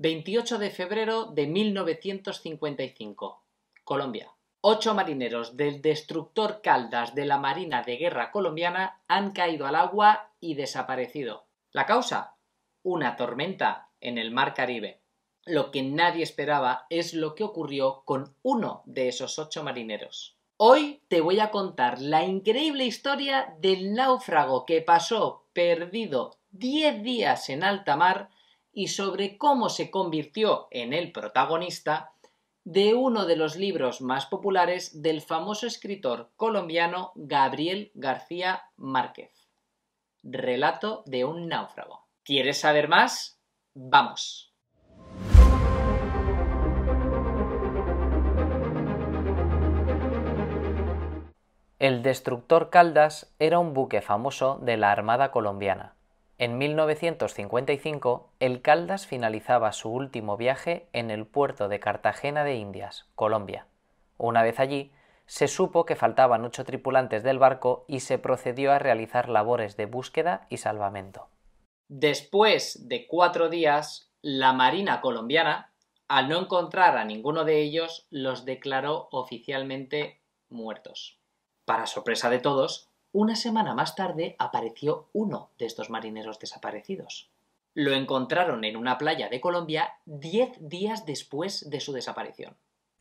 28 de febrero de 1955, Colombia. Ocho marineros del destructor Caldas de la Marina de Guerra colombiana han caído al agua y desaparecido. ¿La causa? Una tormenta en el Mar Caribe. Lo que nadie esperaba es lo que ocurrió con uno de esos ocho marineros. Hoy te voy a contar la increíble historia del náufrago que pasó perdido 10 días en alta mar y sobre cómo se convirtió en el protagonista de uno de los libros más populares del famoso escritor colombiano Gabriel García Márquez, Relato de un náufrago. ¿Quieres saber más? ¡Vamos! El destructor Caldas era un buque famoso de la Armada colombiana. En 1955, el Caldas finalizaba su último viaje en el puerto de Cartagena de Indias, Colombia. Una vez allí, se supo que faltaban ocho tripulantes del barco y se procedió a realizar labores de búsqueda y salvamento. Después de cuatro días, la Marina colombiana, al no encontrar a ninguno de ellos, los declaró oficialmente muertos. Para sorpresa de todos, una semana más tarde apareció uno de estos marineros desaparecidos. Lo encontraron en una playa de Colombia diez días después de su desaparición.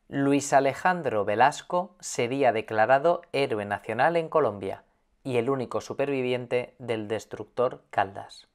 Luis Alejandro Velasco sería declarado héroe nacional en Colombia y el único superviviente del destructor Caldas.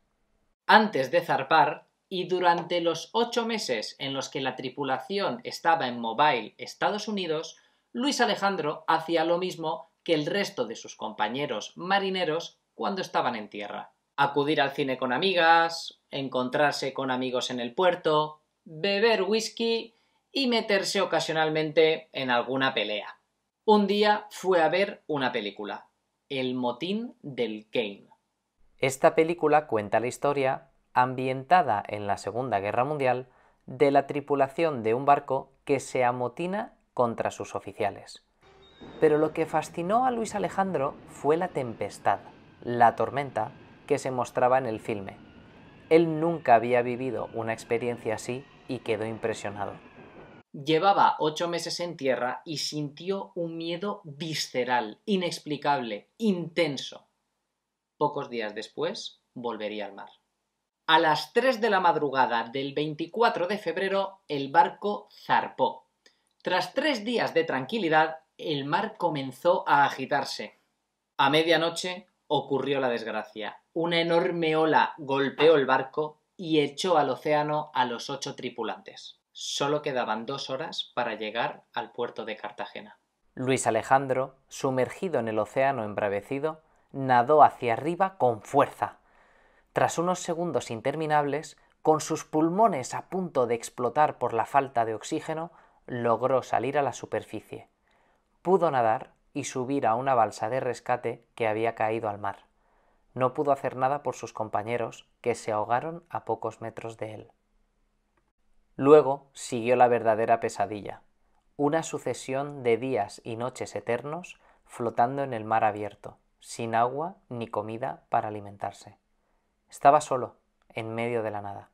Antes de zarpar, y durante los ocho meses en los que la tripulación estaba en Mobile, Estados Unidos, Luis Alejandro hacía lo mismo que el resto de sus compañeros marineros cuando estaban en tierra. Acudir al cine con amigas, encontrarse con amigos en el puerto, beber whisky y meterse ocasionalmente en alguna pelea. Un día fue a ver una película, El motín del Kane. Esta película cuenta la historia, ambientada en la Segunda Guerra Mundial, de la tripulación de un barco que se amotina contra sus oficiales. Pero lo que fascinó a Luis Alejandro fue la tempestad, la tormenta, que se mostraba en el filme. Él nunca había vivido una experiencia así y quedó impresionado. Llevaba ocho meses en tierra y sintió un miedo visceral, inexplicable, intenso. Pocos días después, volvería al mar. A las 3 de la madrugada del 24 de febrero, el barco zarpó. Tras tres días de tranquilidad, el mar comenzó a agitarse. A medianoche ocurrió la desgracia. Una enorme ola golpeó el barco y echó al océano a los ocho tripulantes. Solo quedaban dos horas para llegar al puerto de Cartagena. Luis Alejandro, sumergido en el océano embravecido, nadó hacia arriba con fuerza. Tras unos segundos interminables, con sus pulmones a punto de explotar por la falta de oxígeno, logró salir a la superficie. Pudo nadar y subir a una balsa de rescate que había caído al mar. No pudo hacer nada por sus compañeros, que se ahogaron a pocos metros de él. Luego siguió la verdadera pesadilla, una sucesión de días y noches eternos flotando en el mar abierto, sin agua ni comida para alimentarse. Estaba solo, en medio de la nada.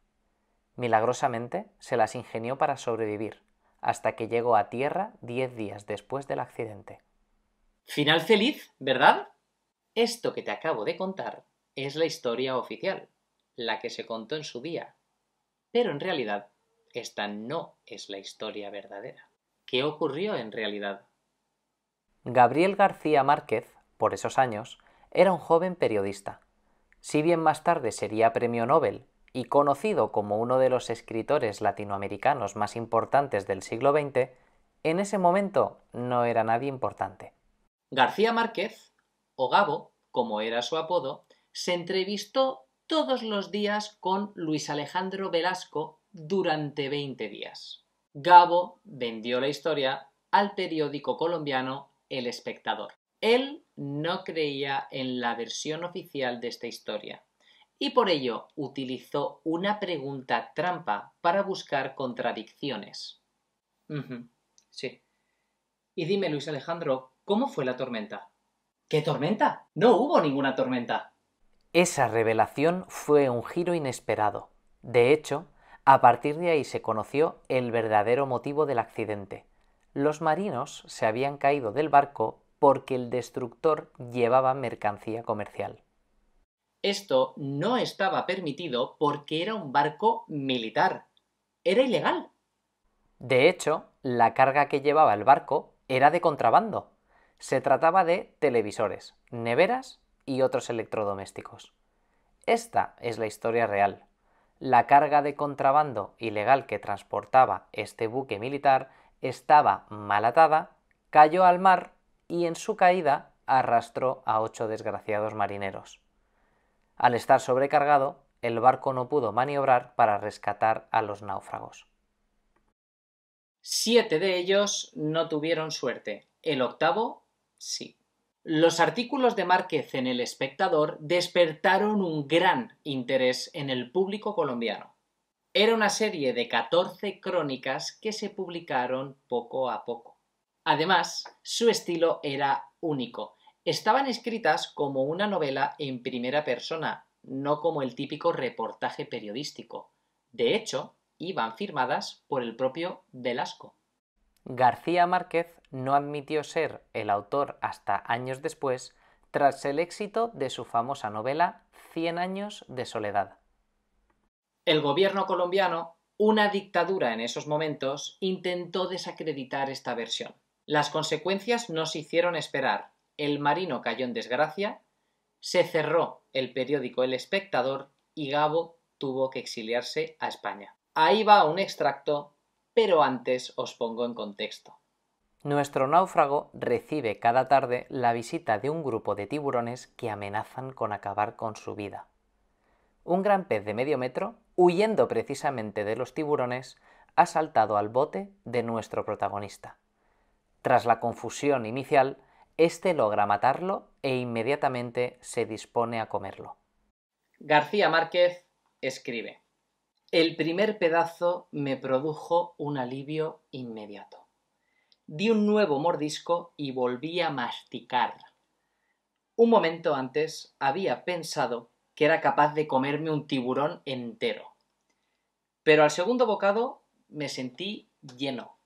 Milagrosamente se las ingenió para sobrevivir, hasta que llegó a tierra diez días después del accidente. Final feliz, ¿verdad? Esto que te acabo de contar es la historia oficial, la que se contó en su día. Pero en realidad, esta no es la historia verdadera. ¿Qué ocurrió en realidad? Gabriel García Márquez, por esos años, era un joven periodista. Si bien más tarde sería premio Nobel y conocido como uno de los escritores latinoamericanos más importantes del siglo XX, en ese momento no era nadie importante. García Márquez, o Gabo, como era su apodo, se entrevistó todos los días con Luis Alejandro Velasco durante 20 días. Gabo vendió la historia al periódico colombiano El Espectador. Él no creía en la versión oficial de esta historia, y por ello utilizó una pregunta trampa para buscar contradicciones. Sí. Y dime, Luis Alejandro, ¿cómo fue la tormenta? ¿Qué tormenta? No hubo ninguna tormenta. Esa revelación fue un giro inesperado. De hecho, a partir de ahí se conoció el verdadero motivo del accidente. Los marinos se habían caído del barco porque el destructor llevaba mercancía comercial. Esto no estaba permitido porque era un barco militar. Era ilegal. De hecho, la carga que llevaba el barco era de contrabando. Se trataba de televisores, neveras y otros electrodomésticos. Esta es la historia real. La carga de contrabando ilegal que transportaba este buque militar estaba mal atada, cayó al mar y en su caída arrastró a ocho desgraciados marineros. Al estar sobrecargado, el barco no pudo maniobrar para rescatar a los náufragos. Siete de ellos no tuvieron suerte, el octavo sí. Los artículos de Márquez en El Espectador despertaron un gran interés en el público colombiano. Era una serie de 14 crónicas que se publicaron poco a poco. Además, su estilo era único estaban escritas como una novela en primera persona, no como el típico reportaje periodístico. De hecho, iban firmadas por el propio Velasco. García Márquez no admitió ser el autor hasta años después, tras el éxito de su famosa novela Cien años de soledad. El gobierno colombiano, una dictadura en esos momentos, intentó desacreditar esta versión. Las consecuencias no se hicieron esperar, el Marino cayó en desgracia, se cerró el periódico El Espectador y Gabo tuvo que exiliarse a España. Ahí va un extracto, pero antes os pongo en contexto. Nuestro náufrago recibe cada tarde la visita de un grupo de tiburones que amenazan con acabar con su vida. Un gran pez de medio metro, huyendo precisamente de los tiburones, ha saltado al bote de nuestro protagonista. Tras la confusión inicial, este logra matarlo e inmediatamente se dispone a comerlo. García Márquez escribe, El primer pedazo me produjo un alivio inmediato. Di un nuevo mordisco y volví a masticar. Un momento antes había pensado que era capaz de comerme un tiburón entero. Pero al segundo bocado me sentí lleno,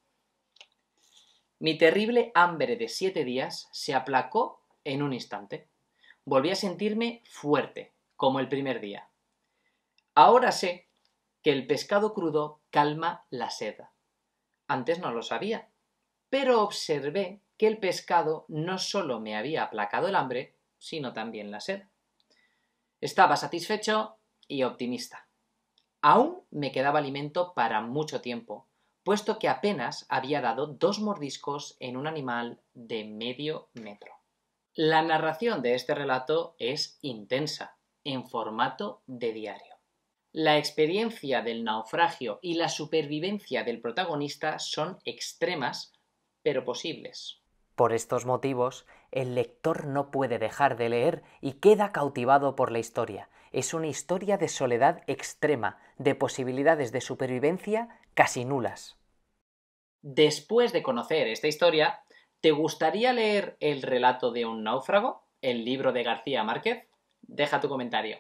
mi terrible hambre de siete días se aplacó en un instante. Volví a sentirme fuerte, como el primer día. Ahora sé que el pescado crudo calma la sed. Antes no lo sabía, pero observé que el pescado no solo me había aplacado el hambre, sino también la sed. Estaba satisfecho y optimista. Aún me quedaba alimento para mucho tiempo, puesto que apenas había dado dos mordiscos en un animal de medio metro. La narración de este relato es intensa, en formato de diario. La experiencia del naufragio y la supervivencia del protagonista son extremas, pero posibles. Por estos motivos, el lector no puede dejar de leer y queda cautivado por la historia, es una historia de soledad extrema, de posibilidades de supervivencia casi nulas. Después de conocer esta historia, ¿te gustaría leer El relato de un náufrago, el libro de García Márquez? Deja tu comentario.